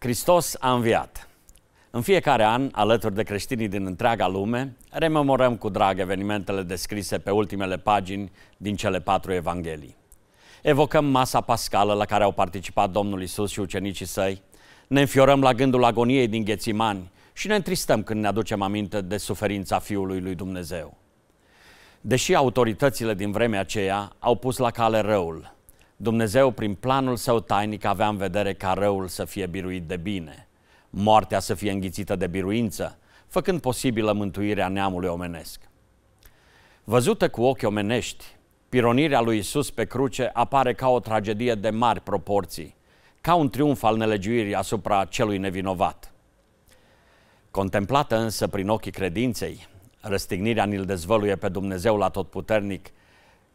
Hristos a înviat. În fiecare an, alături de creștinii din întreaga lume, rememorăm cu drag evenimentele descrise pe ultimele pagini din cele patru evanghelii. Evocăm masa pascală la care au participat Domnul Isus și ucenicii săi, ne înfiorăm la gândul agoniei din Ghețimani și ne întristăm când ne aducem aminte de suferința Fiului lui Dumnezeu. Deși autoritățile din vremea aceea au pus la cale răul, Dumnezeu, prin planul său tainic, avea în vedere ca răul să fie biruit de bine, moartea să fie înghițită de biruință, făcând posibilă mântuirea neamului omenesc. Văzută cu ochi omenești, pironirea lui Isus pe cruce apare ca o tragedie de mari proporții, ca un triumf al nelegiuirii asupra celui nevinovat. Contemplată însă prin ochii credinței, răstignirea ni-l dezvăluie pe Dumnezeu la tot puternic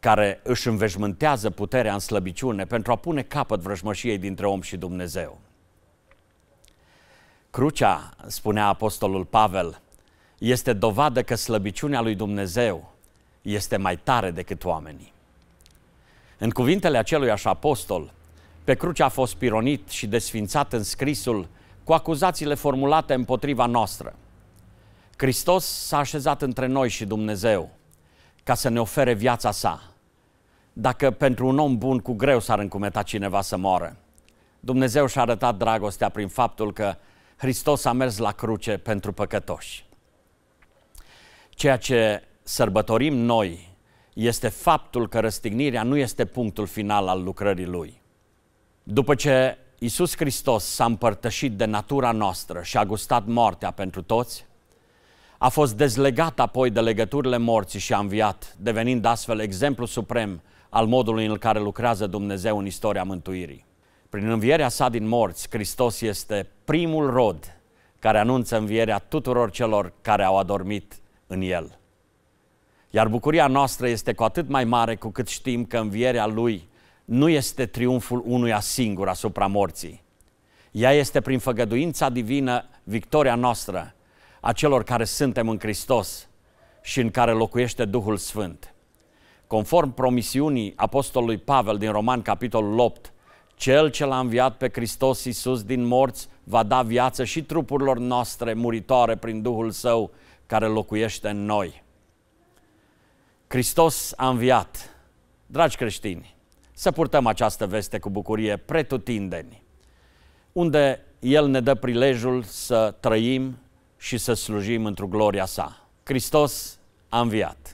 care își înveșmântează puterea în slăbiciune pentru a pune capăt vrăjmășiei dintre om și Dumnezeu. Crucea, spunea Apostolul Pavel, este dovadă că slăbiciunea lui Dumnezeu este mai tare decât oamenii. În cuvintele acelui așa apostol, pe cruce a fost pironit și desfințat în scrisul cu acuzațiile formulate împotriva noastră. Hristos s-a așezat între noi și Dumnezeu ca să ne ofere viața sa, dacă pentru un om bun cu greu s-ar încumeta cineva să moară, Dumnezeu și-a arătat dragostea prin faptul că Hristos a mers la cruce pentru păcătoși. Ceea ce sărbătorim noi este faptul că răstignirea nu este punctul final al lucrării Lui. După ce Isus Hristos s-a împărtășit de natura noastră și a gustat moartea pentru toți, a fost dezlegat apoi de legăturile morții și a înviat, devenind astfel exemplu suprem al modului în care lucrează Dumnezeu în istoria mântuirii. Prin învierea sa din morți, Hristos este primul rod care anunță învierea tuturor celor care au adormit în el. Iar bucuria noastră este cu atât mai mare cu cât știm că învierea lui nu este triumful unuia singur asupra morții. Ea este prin făgăduința divină victoria noastră a celor care suntem în Hristos și în care locuiește Duhul Sfânt. Conform promisiunii Apostolului Pavel din Roman, capitolul 8, cel ce l-a înviat pe Hristos Iisus din morți va da viață și trupurilor noastre muritoare prin Duhul Său care locuiește în noi. Hristos a înviat. Dragi creștini, să purtăm această veste cu bucurie pretutindeni, unde El ne dă prilejul să trăim, și să slujim într-o gloria sa. Hristos a înviat!